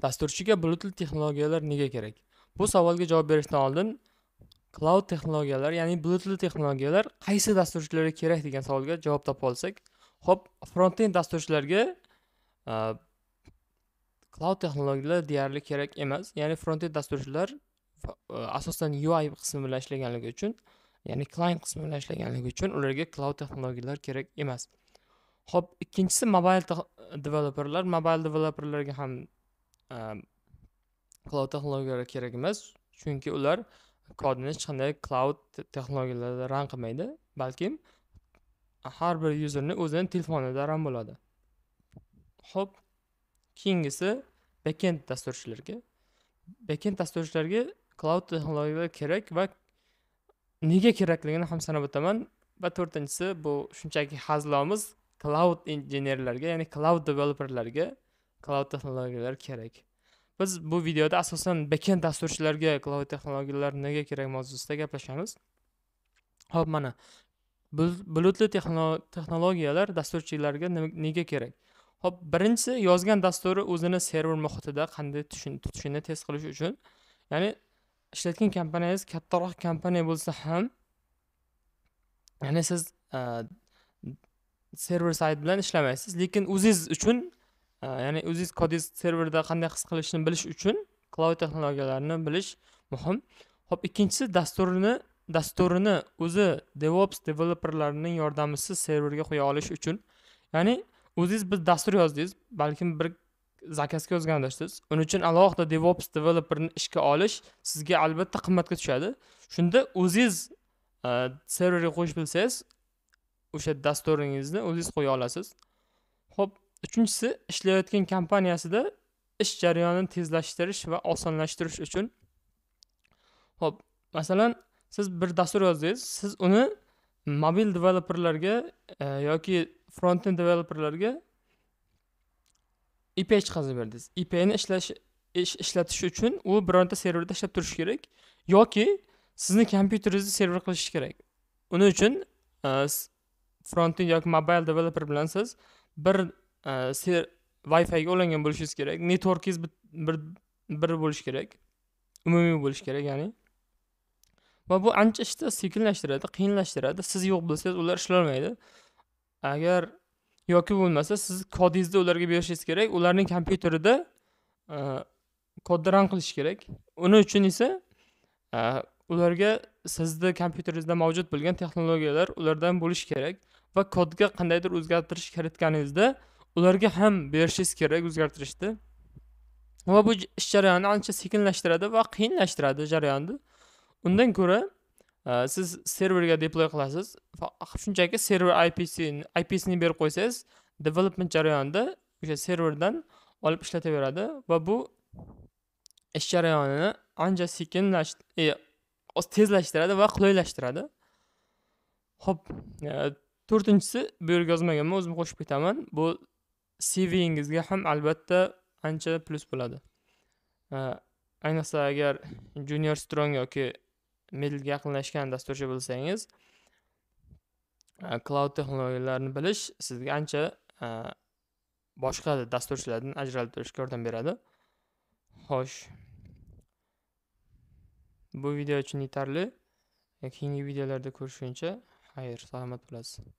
dasturchiga bulutli texnologiyalar nega kerak bu savolga javob berishdan oldin cloud texnologiyalar ya'ni bulutli texnologiyalar qaysi dasturchilarga kerak degan savolga javob topa olsak ho'p frontend dasturchilarga cloud texnologiyalar deyarli kerak emas ya'ni frontend dasturchilar asosan ui qismi bilan ishlaganligi uchun ya'ni client qismi bilan ishlaganligi uchun ularga cloud texnologiyalar kerak emas ho'p ikkinchisi mobile developerlar mobile developerlarga ham cloud texnologiyalari kerak emas chunki ular kodni hech qanday cloud texnologiyalarida ran qilmaydi balkim har bir yuzerni o'zini telefonida ran bo'ladi ho'p keyingisi backend dasturchilarga backend dasturchilarga cloud texnologiyalar kerak va nega kerakligini ham sanab o'taman va to'rtinchisi bu shunchaki hazilomiz cloud injenerlarga ya'ni cloud developerlarga cloud texnologiyalar kerak biz bu videoda asosan backend dasturchilarga cloud texnologiyalar nega kerak mavzusida gaplashamiz ho'p mana bulutli texnologiyalar dasturchilarga nega kerak ho'p birinchisi yozgan dasturi o'zini server muhitida qanday tutishini test qilish uchun ya'ni ishlatgan kompaniyangiz kattaroq kompaniya bo'lsa ham ya'ni siz server sayt bilan ishlamaysiz lekin o'zingiz uchun Э, ya'ni o'zingiz kodingiz serverda qanday his qilishini bilish uchun cloud texnologiyalarini bilish muhim ho'p ikkinchisi dasturni dasturini o'zi devops developerlarining yordamisiz serverga qo'ya olish uchun ya'ni o'zingiz bir dastur yozdingiz balkim bir zakazga yozgandirsiz uning uchun alohida devops developerni ishga olish sizga albatta qimmatga tushadi shunda o'zingiz e, serverga qo'yish bilsangiz o'sha dasturingizni o'zingiz qo'ya olasiz ho'p uchinchisi ishlayotgan kompaniyasida ish jarayonini tezlashtirish va osonlashtirish uchun ho'p masalan siz bir dastur yozdingiz siz uni mobil developerlarga e, yoki frontend developerlarga ip chiqazib berdingiz ipni ishlash ish ishlatish uchun u bironta serverda ishlab turishi kerak yoki sizni kompyuteringizni server qilishi kerak uning uchun e, frontend yoki mobile developer bilan siz bir Э, wi ga ulangan bo'lishingiz kerak networkingiz bir bir bo'lishi kerak umumiy bo'lishi kerak ya'ni va bu ancha ishni sekinlashtiradi qiyinlashtiradi siz yo'q bo'lsangiz ular ishlolmaydi agar yoki bo'lmasa siz kodingizni ularga berishingiz kerak ularning kompyuterida e, kodni ran qilish kerak uni uchun esa e, ularga sizni kompyuteringizda mavjud bo'lgan texnologiyalar ulardan bo'lishi kerak va kodga qandaydir o'zgartirish kiritganingizda ularga ham berishingiz kerak o'zgartirishni va bu ish jarayonni ancha sekinlashtiradi va qiyinlashtiradi jarayonni undan ko'ra e, siz serverga deploy qilasiz shunchaki server ipc ipsini berib qo'ysangiz development jarayonida o'sha serverdan olib ishlataveradi va bu ish jarayonini ancha sekinlash e, tezlashtiradi va qulaylashtiradi ho'p e, to'rtinchisi bu yerga yozmaganman o'zim qo'shib ketaman bu cvingizga ham albatta ancha plus bo'ladi ayniqsa agar junior strong yoki middlga yaqinlashgan dasturchi bo'lsangiz e, cloud texnologiyalarini bilish sizga ancha e, boshqa dasturchilardan ajralib turishga yordam beradi xo'sh bu video uchun yetarli keyingi videolarda ko'rishguncha xayr salomat bo'lasiz